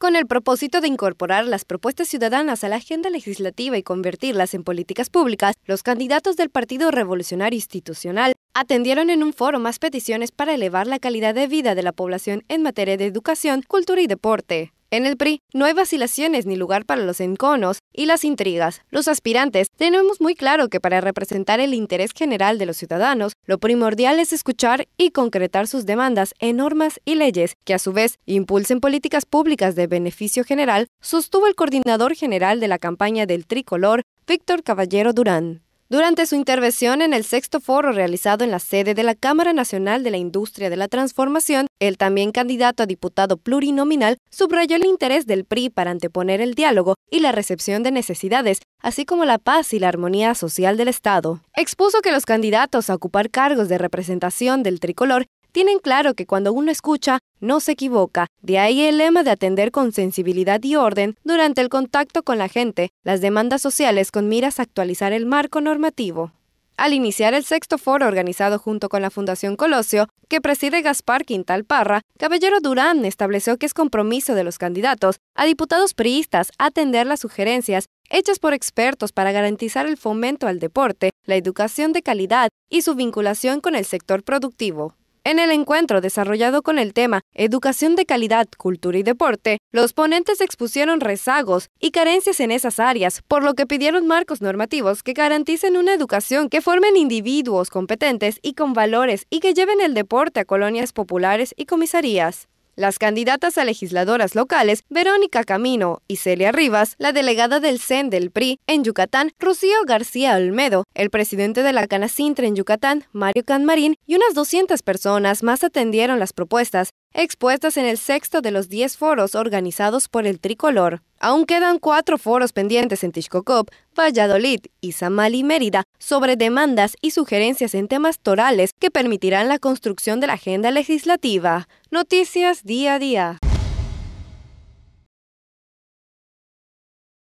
Con el propósito de incorporar las propuestas ciudadanas a la agenda legislativa y convertirlas en políticas públicas, los candidatos del Partido Revolucionario Institucional atendieron en un foro más peticiones para elevar la calidad de vida de la población en materia de educación, cultura y deporte. En el PRI no hay vacilaciones ni lugar para los enconos y las intrigas. Los aspirantes tenemos muy claro que para representar el interés general de los ciudadanos, lo primordial es escuchar y concretar sus demandas en normas y leyes, que a su vez impulsen políticas públicas de beneficio general, sostuvo el coordinador general de la campaña del tricolor, Víctor Caballero Durán. Durante su intervención en el sexto foro realizado en la sede de la Cámara Nacional de la Industria de la Transformación, el también candidato a diputado plurinominal subrayó el interés del PRI para anteponer el diálogo y la recepción de necesidades, así como la paz y la armonía social del Estado. Expuso que los candidatos a ocupar cargos de representación del tricolor tienen claro que cuando uno escucha, no se equivoca. De ahí el lema de atender con sensibilidad y orden durante el contacto con la gente las demandas sociales con miras a actualizar el marco normativo. Al iniciar el sexto foro organizado junto con la Fundación Colosio, que preside Gaspar Quintal Parra, Caballero Durán estableció que es compromiso de los candidatos a diputados priistas atender las sugerencias hechas por expertos para garantizar el fomento al deporte, la educación de calidad y su vinculación con el sector productivo. En el encuentro desarrollado con el tema Educación de Calidad, Cultura y Deporte, los ponentes expusieron rezagos y carencias en esas áreas, por lo que pidieron marcos normativos que garanticen una educación que formen individuos competentes y con valores y que lleven el deporte a colonias populares y comisarías. Las candidatas a legisladoras locales, Verónica Camino y Celia Rivas, la delegada del CEN del PRI en Yucatán, Rocío García Olmedo, el presidente de la Canacintra en Yucatán, Mario Canmarín, y unas 200 personas más atendieron las propuestas expuestas en el sexto de los 10 foros organizados por el tricolor. Aún quedan cuatro foros pendientes en Tixcocop, Valladolid, y y Mérida sobre demandas y sugerencias en temas torales que permitirán la construcción de la agenda legislativa. Noticias día a día.